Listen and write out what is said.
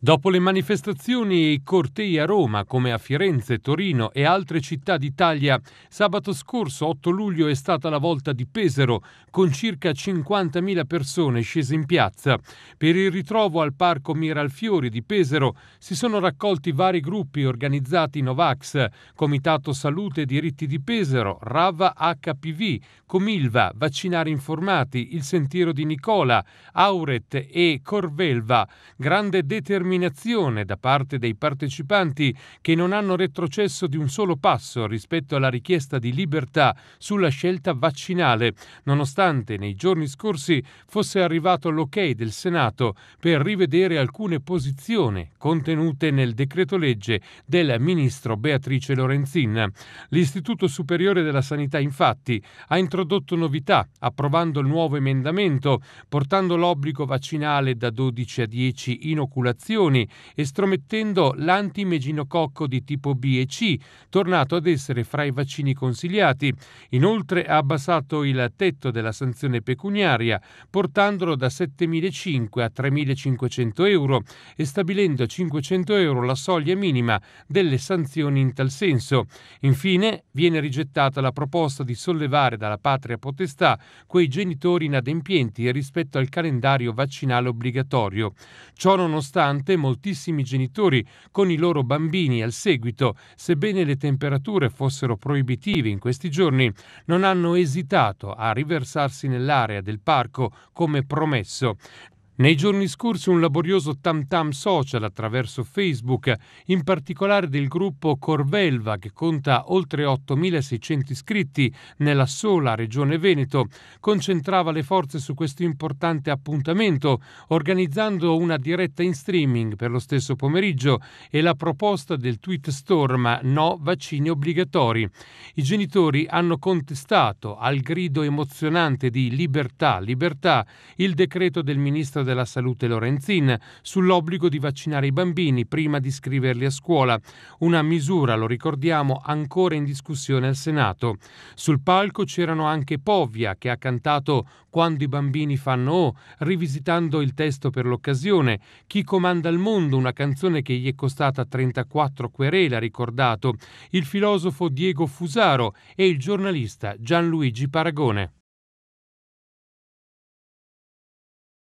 Dopo le manifestazioni e i cortei a Roma, come a Firenze, Torino e altre città d'Italia, sabato scorso 8 luglio è stata la volta di Pesaro, con circa 50.000 persone scese in piazza. Per il ritrovo al parco Miralfiori di Pesaro si sono raccolti vari gruppi organizzati Novax, Comitato Salute e Diritti di Pesaro, Rava HPV, Comilva, Vaccinari Informati, Il Sentiero di Nicola, Auret e Corvelva. Grande determinazione determinazione da parte dei partecipanti che non hanno retrocesso di un solo passo rispetto alla richiesta di libertà sulla scelta vaccinale, nonostante nei giorni scorsi fosse arrivato l'ok del Senato per rivedere alcune posizioni contenute nel decreto-legge del ministro Beatrice Lorenzin. L'Istituto Superiore della Sanità infatti ha introdotto novità approvando il nuovo emendamento portando l'obbligo vaccinale da 12 a 10 inoculazioni infezioni, estromettendo l'antimeginococco di tipo B e C, tornato ad essere fra i vaccini consigliati. Inoltre ha abbassato il tetto della sanzione pecuniaria, portandolo da 7.500 a 3.500 euro e stabilendo a 500 euro la soglia minima delle sanzioni in tal senso. Infine viene rigettata la proposta di sollevare dalla patria potestà quei genitori inadempienti rispetto al calendario vaccinale obbligatorio. Ciò nonostante giornate moltissimi genitori con i loro bambini al seguito, sebbene le temperature fossero proibitive in questi giorni, non hanno esitato a riversarsi nell'area del parco come promesso. Nei giorni scorsi un laborioso tam tam social attraverso Facebook, in particolare del gruppo Corvelva che conta oltre 8.600 iscritti nella sola regione Veneto, concentrava le forze su questo importante appuntamento organizzando una diretta in streaming per lo stesso pomeriggio e la proposta del tweet storm no vaccini obbligatori. I genitori hanno contestato al grido emozionante di libertà, libertà il decreto del ministro della Salute Lorenzin sull'obbligo di vaccinare i bambini prima di iscriverli a scuola, una misura, lo ricordiamo, ancora in discussione al Senato. Sul palco c'erano anche Povia che ha cantato Quando i bambini fanno O, oh", rivisitando il testo per l'occasione, Chi comanda il mondo, una canzone che gli è costata 34 querele, ha ricordato, il filosofo Diego Fusaro e il giornalista Gianluigi Paragone.